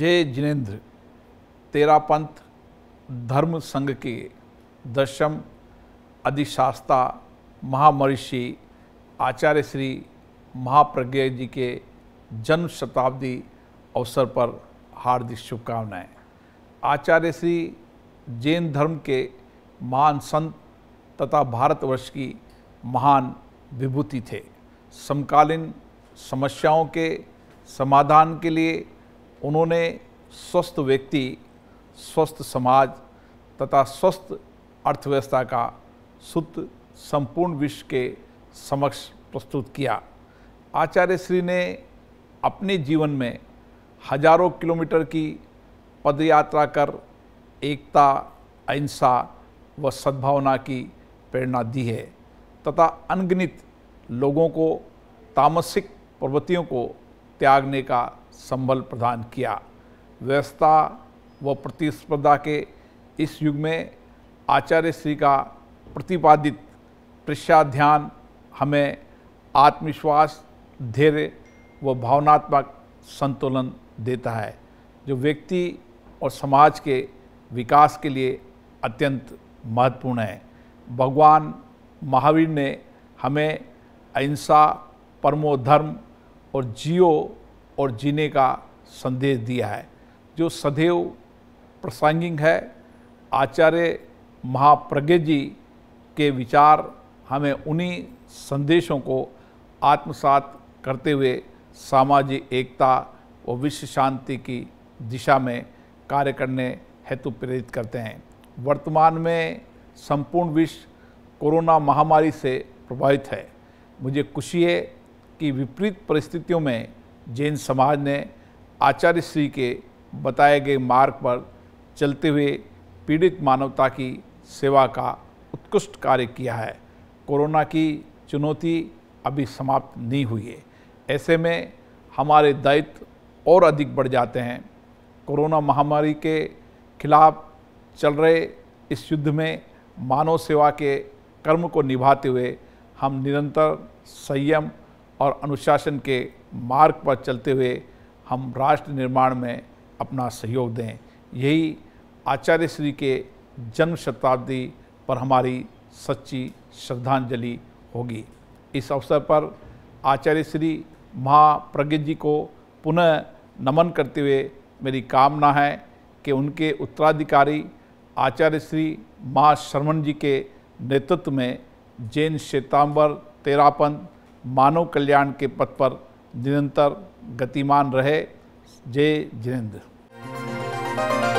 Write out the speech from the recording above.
जय जिनेन्द्र तेरा पंथ धर्म संघ के दशम अधिशास्ता महामर्षि आचार्य श्री महाप्रज्ञ जी के जन्म शताब्दी अवसर पर हार्दिक शुभकामनाएं आचार्य श्री जैन धर्म के महान संत तथा भारतवर्ष की महान विभूति थे समकालीन समस्याओं के समाधान के लिए उन्होंने स्वस्थ व्यक्ति स्वस्थ समाज तथा स्वस्थ अर्थव्यवस्था का सूत्र संपूर्ण विश्व के समक्ष प्रस्तुत किया आचार्य श्री ने अपने जीवन में हजारों किलोमीटर की पदयात्रा कर एकता अहिंसा व सद्भावना की प्रेरणा दी है तथा अनगिनत लोगों को तामसिक प्रवृत्तियों को त्यागने का संबल प्रदान किया व्यवस्था व प्रतिस्पर्धा के इस युग में आचार्य श्री का प्रतिपादित ध्यान हमें आत्मविश्वास धैर्य व भावनात्मक संतुलन देता है जो व्यक्ति और समाज के विकास के लिए अत्यंत महत्वपूर्ण है भगवान महावीर ने हमें अहिंसा परमो धर्म और जियो और जीने का संदेश दिया है जो सदैव प्रसंगिक है आचार्य महाप्रज्ञ जी के विचार हमें उन्हीं संदेशों को आत्मसात करते हुए सामाजिक एकता व विश्व शांति की दिशा में कार्य करने हेतु प्रेरित करते हैं वर्तमान में संपूर्ण विश्व कोरोना महामारी से प्रभावित है मुझे खुशी है कि विपरीत परिस्थितियों में जैन समाज ने आचार्य श्री के बताए गए मार्ग पर चलते हुए पीड़ित मानवता की सेवा का उत्कृष्ट कार्य किया है कोरोना की चुनौती अभी समाप्त नहीं हुई है ऐसे में हमारे दायित्व और अधिक बढ़ जाते हैं कोरोना महामारी के खिलाफ चल रहे इस युद्ध में मानव सेवा के कर्म को निभाते हुए हम निरंतर संयम और अनुशासन के मार्ग पर चलते हुए हम राष्ट्र निर्माण में अपना सहयोग दें यही आचार्य श्री के जन्म शताब्दी पर हमारी सच्ची श्रद्धांजलि होगी इस अवसर पर आचार्य श्री महाप्रज्ञ जी को पुनः नमन करते हुए मेरी कामना है कि उनके उत्तराधिकारी आचार्य श्री माँ श्रवण जी के नेतृत्व में जैन श्वेताम्बर तेरापन मानव कल्याण के पथ पर निरंतर गतिमान रहे जय जिनेन्द्र